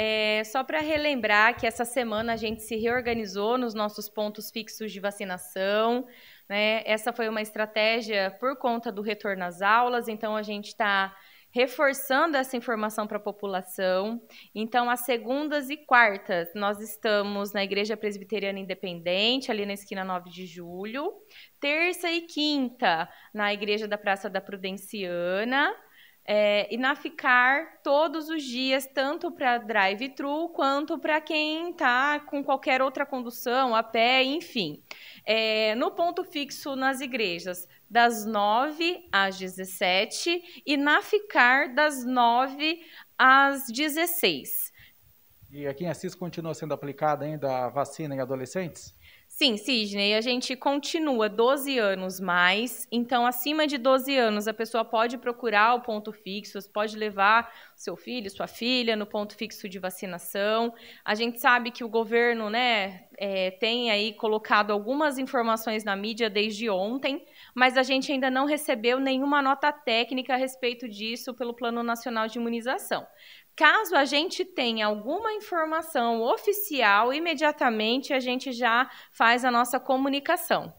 É, só para relembrar que essa semana a gente se reorganizou nos nossos pontos fixos de vacinação. Né? Essa foi uma estratégia por conta do retorno às aulas, então a gente está reforçando essa informação para a população. Então, às segundas e quartas, nós estamos na Igreja Presbiteriana Independente, ali na esquina 9 de julho. Terça e quinta, na Igreja da Praça da Prudenciana. É, e na Ficar todos os dias, tanto para drive-thru quanto para quem está com qualquer outra condução, a pé, enfim. É, no ponto fixo nas igrejas, das 9 às 17 e na Ficar das 9 às 16. E aqui em Assis continua sendo aplicada ainda a vacina em adolescentes? Sim, Sidney, a gente continua 12 anos mais. Então, acima de 12 anos, a pessoa pode procurar o ponto fixo, pode levar seu filho, sua filha no ponto fixo de vacinação. A gente sabe que o governo, né, é, tem aí colocado algumas informações na mídia desde ontem, mas a gente ainda não recebeu nenhuma nota técnica a respeito disso pelo Plano Nacional de Imunização. Caso a gente tenha alguma informação oficial, imediatamente a gente já faz a nossa comunicação.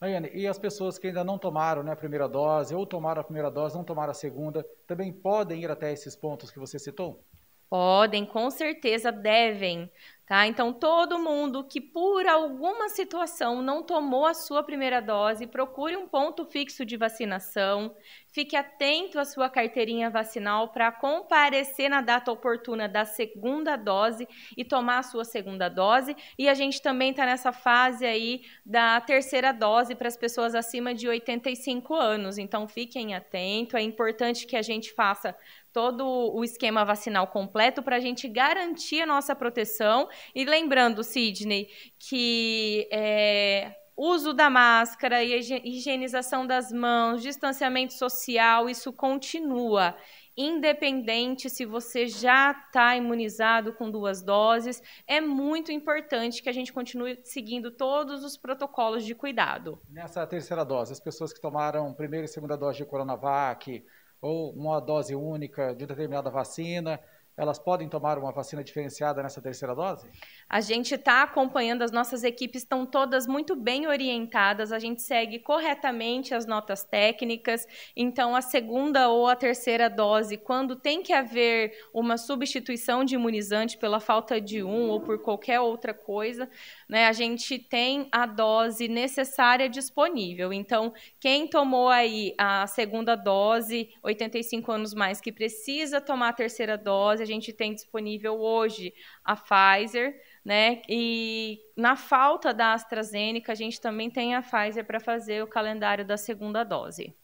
Rayane, e as pessoas que ainda não tomaram né, a primeira dose, ou tomaram a primeira dose, não tomaram a segunda, também podem ir até esses pontos que você citou? Podem, com certeza devem. Tá? Então, todo mundo que por alguma situação não tomou a sua primeira dose, procure um ponto fixo de vacinação, fique atento à sua carteirinha vacinal para comparecer na data oportuna da segunda dose e tomar a sua segunda dose. E a gente também está nessa fase aí da terceira dose para as pessoas acima de 85 anos. Então, fiquem atentos, é importante que a gente faça todo o esquema vacinal completo para a gente garantir a nossa proteção e lembrando, Sidney, que é, uso da máscara, e higienização das mãos, distanciamento social, isso continua independente se você já está imunizado com duas doses, é muito importante que a gente continue seguindo todos os protocolos de cuidado. Nessa terceira dose, as pessoas que tomaram primeira e segunda dose de Coronavac ou uma dose única de determinada vacina, elas podem tomar uma vacina diferenciada nessa terceira dose? A gente está acompanhando, as nossas equipes estão todas muito bem orientadas, a gente segue corretamente as notas técnicas. Então, a segunda ou a terceira dose, quando tem que haver uma substituição de imunizante pela falta de um ou por qualquer outra coisa, né, a gente tem a dose necessária disponível. Então, quem tomou aí a segunda dose, 85 anos mais que precisa tomar a terceira dose, gente tem disponível hoje a Pfizer, né? E na falta da AstraZeneca, a gente também tem a Pfizer para fazer o calendário da segunda dose.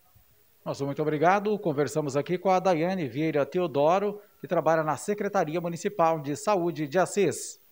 Nosso muito obrigado. Conversamos aqui com a Daiane Vieira Teodoro, que trabalha na Secretaria Municipal de Saúde de Assis.